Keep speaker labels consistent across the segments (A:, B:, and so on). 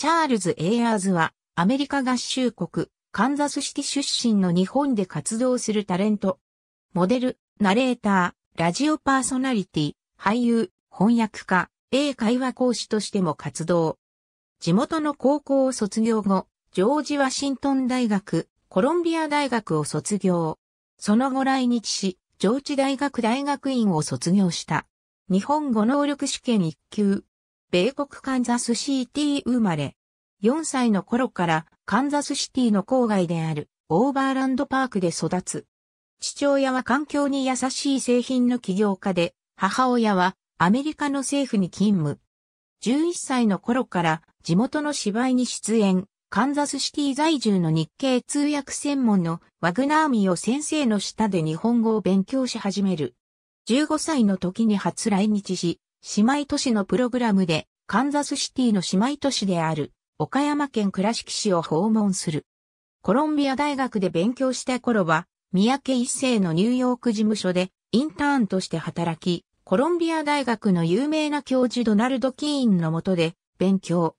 A: チャールズ・エイヤーズは、アメリカ合衆国、カンザスシティ出身の日本で活動するタレント、モデル、ナレーター、ラジオパーソナリティ、俳優、翻訳家、英会話講師としても活動。地元の高校を卒業後、ジョージ・ワシントン大学、コロンビア大学を卒業。その後来日し、上智大学大学院を卒業した。日本語能力試験1級、米国カンザスシティ生まれ。4歳の頃からカンザスシティの郊外であるオーバーランドパークで育つ。父親は環境に優しい製品の起業家で、母親はアメリカの政府に勤務。11歳の頃から地元の芝居に出演、カンザスシティ在住の日系通訳専門のワグナーミを先生の下で日本語を勉強し始める。15歳の時に初来日し、姉妹都市のプログラムで、カンザスシティの姉妹都市である、岡山県倉敷市を訪問する。コロンビア大学で勉強した頃は、三宅一世のニューヨーク事務所でインターンとして働き、コロンビア大学の有名な教授ドナルド・キーンの下で勉強。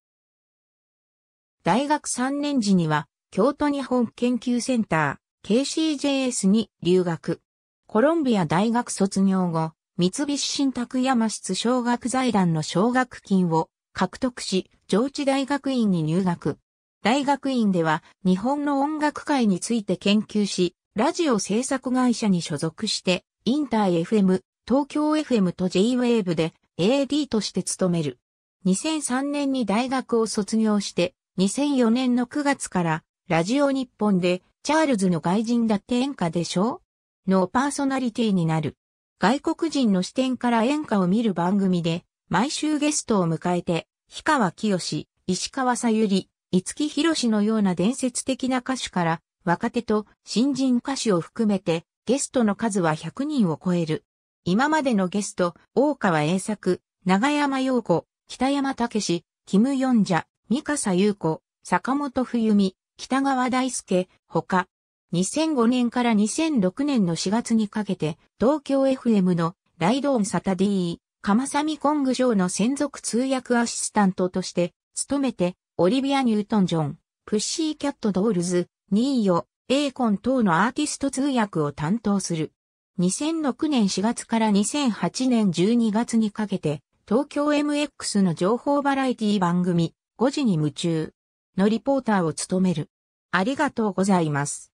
A: 大学3年時には、京都日本研究センター、KCJS に留学。コロンビア大学卒業後、三菱新宅山室奨学財団の奨学金を獲得し、上智大学院に入学。大学院では日本の音楽界について研究し、ラジオ制作会社に所属して、インター FM、東京 FM と J-Wave で AD として勤める。2003年に大学を卒業して、2004年の9月からラジオ日本でチャールズの外人だって演歌でしょのパーソナリティになる。外国人の視点から演歌を見る番組で、毎週ゲストを迎えて、氷川きよし、石川さゆり、五木ひろしのような伝説的な歌手から、若手と新人歌手を含めて、ゲストの数は100人を超える。今までのゲスト、大川栄作、長山陽子、北山武史、キム・ヨンジャ、三笠優子、坂本冬美、北川大輔、他、2005年から2006年の4月にかけて、東京 FM のライドオンサタディー、カマサミコング上の専属通訳アシスタントとして、務めて、オリビア・ニュートン・ジョン、プッシー・キャット・ドールズ、ニーヨ、エーコン等のアーティスト通訳を担当する。2006年4月から2008年12月にかけて、東京 MX の情報バラエティ番組、5時に夢中のリポーターを務める。ありがとうございます。